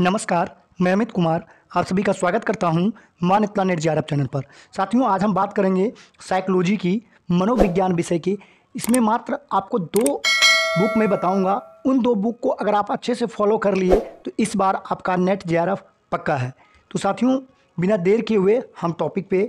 नमस्कार मैं अमित कुमार आप सभी का स्वागत करता हूं मान इतला नेट जी चैनल पर साथियों आज हम बात करेंगे साइकोलॉजी की मनोविज्ञान विषय की इसमें मात्र आपको दो बुक में बताऊंगा उन दो बुक को अगर आप अच्छे से फॉलो कर लिए तो इस बार आपका नेट जे पक्का है तो साथियों बिना देर किए हुए हम टॉपिक पे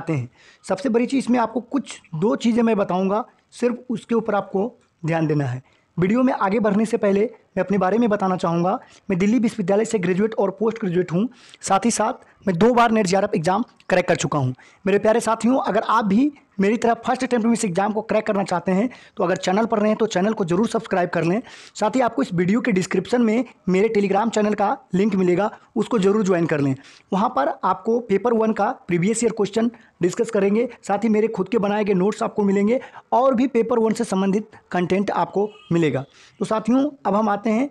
आते हैं सबसे बड़ी चीज़ इसमें आपको कुछ दो चीज़ें मैं बताऊँगा सिर्फ उसके ऊपर आपको ध्यान देना है वीडियो में आगे बढ़ने से पहले मैं अपने बारे में बताना चाहूँगा मैं दिल्ली विश्वविद्यालय से ग्रेजुएट और पोस्ट ग्रेजुएट हूँ साथ ही साथ मैं दो बार नेट जी एग्ज़ाम क्रैक कर चुका हूँ मेरे प्यारे साथियों अगर आप भी मेरी तरह फर्स्ट अटैम्प्ट में इस एग्ज़ाम को क्रैक करना चाहते हैं तो अगर चैनल पर रहे तो चैनल को जरूर सब्सक्राइब कर लें साथ ही आपको इस वीडियो के डिस्क्रिप्शन में मेरे टेलीग्राम चैनल का लिंक मिलेगा उसको जरूर ज्वाइन कर लें वहाँ पर आपको पेपर वन का प्रीवियस ईयर क्वेश्चन डिस्कस करेंगे साथ ही मेरे खुद के बनाए गए नोट्स आपको मिलेंगे और भी पेपर वन से संबंधित कंटेंट आपको मिलेगा तो साथियों अब हम आते हैं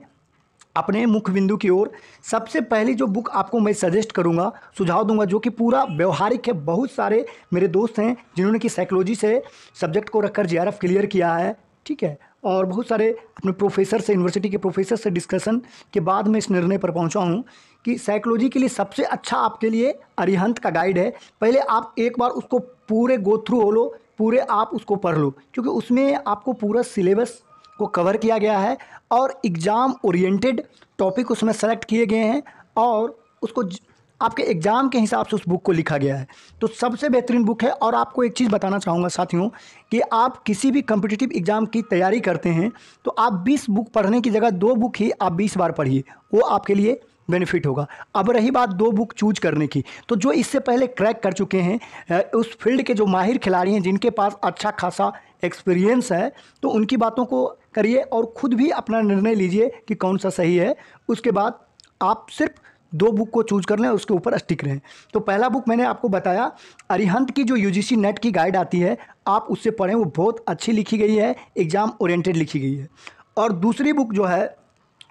अपने मुख्य बिंदु की ओर सबसे पहली जो बुक आपको मैं सजेस्ट करूंगा सुझाव दूंगा जो कि पूरा व्यवहारिक है बहुत सारे मेरे दोस्त हैं जिन्होंने कि साइकोलॉजी से सब्जेक्ट को रखकर जे क्लियर किया है ठीक है और बहुत सारे अपने प्रोफेसर से यूनिवर्सिटी के प्रोफेसर से डिस्कशन के बाद मैं इस निर्णय पर पहुँचा हूँ कि साइकोलॉजी के लिए सबसे अच्छा आपके लिए अरिहंत का गाइड है पहले आप एक बार उसको पूरे गो थ्रू हो लो पूरे आप उसको पढ़ लो क्योंकि उसमें आपको पूरा सिलेबस को कवर किया गया है और एग्ज़ाम ओरिएंटेड टॉपिक उसमें सेलेक्ट किए गए हैं और उसको आपके एग्ज़ाम के हिसाब से उस बुक को लिखा गया है तो सबसे बेहतरीन बुक है और आपको एक चीज़ बताना चाहूँगा साथियों कि आप किसी भी कम्पिटिटिव एग्ज़ाम की तैयारी करते हैं तो आप 20 बुक पढ़ने की जगह दो बुक ही आप 20 बार पढ़िए वो आपके लिए बेनिफिट होगा अब रही बात दो बुक चूज करने की तो जो इससे पहले क्रैक कर चुके हैं उस फील्ड के जो माहिर खिलाड़ी हैं जिनके पास अच्छा खासा एक्सपीरियंस है तो उनकी बातों को करिए और ख़ुद भी अपना निर्णय लीजिए कि कौन सा सही है उसके बाद आप सिर्फ दो बुक को चूज कर लें उसके ऊपर स्टिक रहें तो पहला बुक मैंने आपको बताया अरिहंत की जो यूजीसी नेट की गाइड आती है आप उससे पढ़ें वो बहुत अच्छी लिखी गई है एग्ज़ाम ओरिएंटेड लिखी गई है और दूसरी बुक जो है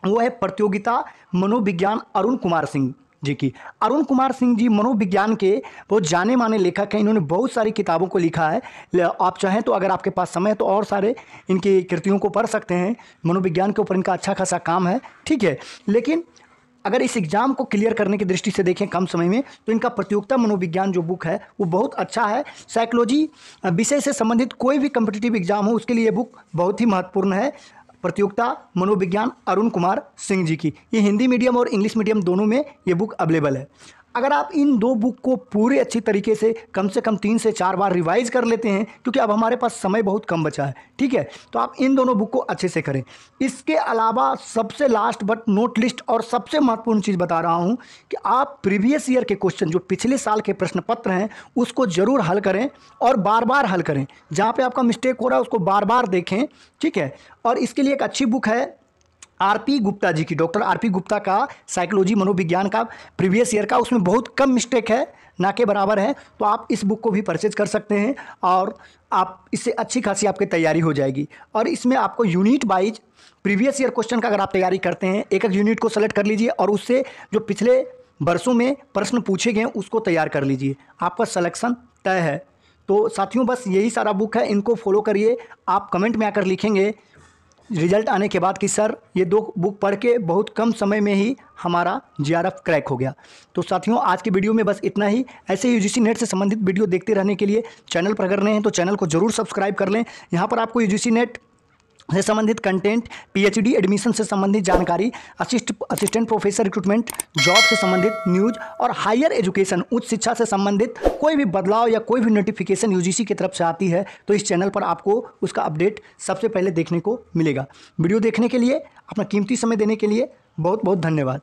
वो है प्रतियोगिता मनोविज्ञान अरुण कुमार सिंह जी की अरुण कुमार सिंह जी मनोविज्ञान के बहुत जाने माने लेखक हैं इन्होंने बहुत सारी किताबों को लिखा है आप चाहें तो अगर आपके पास समय है तो और सारे इनकी कृतियों को पढ़ सकते हैं मनोविज्ञान के ऊपर इनका अच्छा खासा काम है ठीक है लेकिन अगर इस एग्ज़ाम को क्लियर करने की दृष्टि से देखें कम समय में तो इनका प्रतियोगिता मनोविज्ञान जो बुक है वो बहुत अच्छा है साइकोलॉजी विषय से संबंधित कोई भी कम्पिटिटिव एग्ज़ाम हो उसके लिए ये बुक बहुत ही महत्वपूर्ण है प्रतियोगिता मनोविज्ञान अरुण कुमार सिंह जी की ये हिंदी मीडियम और इंग्लिश मीडियम दोनों में ये बुक अवेलेबल है अगर आप इन दो बुक को पूरे अच्छी तरीके से कम से कम तीन से चार बार रिवाइज कर लेते हैं क्योंकि अब हमारे पास समय बहुत कम बचा है ठीक है तो आप इन दोनों बुक को अच्छे से करें इसके अलावा सबसे लास्ट बट नोट लिस्ट और सबसे महत्वपूर्ण चीज़ बता रहा हूँ कि आप प्रीवियस ईयर के क्वेश्चन जो पिछले साल के प्रश्न पत्र हैं उसको ज़रूर हल करें और बार बार हल करें जहाँ पर आपका मिस्टेक हो रहा है उसको बार बार देखें ठीक है और इसके लिए एक अच्छी बुक है आरपी गुप्ता जी की डॉक्टर आरपी गुप्ता का साइकोलॉजी मनोविज्ञान का प्रीवियस ईयर का उसमें बहुत कम मिस्टेक है ना के बराबर है तो आप इस बुक को भी परचेज कर सकते हैं और आप इससे अच्छी खासी आपकी तैयारी हो जाएगी और इसमें आपको unit wise previous year question का अगर आप तैयारी करते हैं एक एक यूनिट को सेलेक्ट कर लीजिए और उससे जो पिछले वर्षों में प्रश्न पूछे गए उसको तैयार कर लीजिए आपका सलेक्शन तय है तो साथियों बस यही सारा बुक है इनको फॉलो करिए आप कमेंट में आकर लिखेंगे रिजल्ट आने के बाद कि सर ये दो बुक पढ़ के बहुत कम समय में ही हमारा एफ क्रैक हो गया तो साथियों आज की वीडियो में बस इतना ही ऐसे ही यू नेट से संबंधित वीडियो देखते रहने के लिए चैनल पर अगर नए हैं तो चैनल को ज़रूर सब्सक्राइब कर लें यहाँ पर आपको यू नेट से संबंधित कंटेंट पीएचडी एडमिशन से संबंधित जानकारी assist assistant professor recruitment job से संबंधित न्यूज और हायर एजुकेशन उच्च शिक्षा से संबंधित कोई भी बदलाव या कोई भी नोटिफिकेशन यूजीसी की तरफ से आती है तो इस चैनल पर आपको उसका अपडेट सबसे पहले देखने को मिलेगा वीडियो देखने के लिए अपना कीमती समय देने के लिए बहुत बहुत धन्यवाद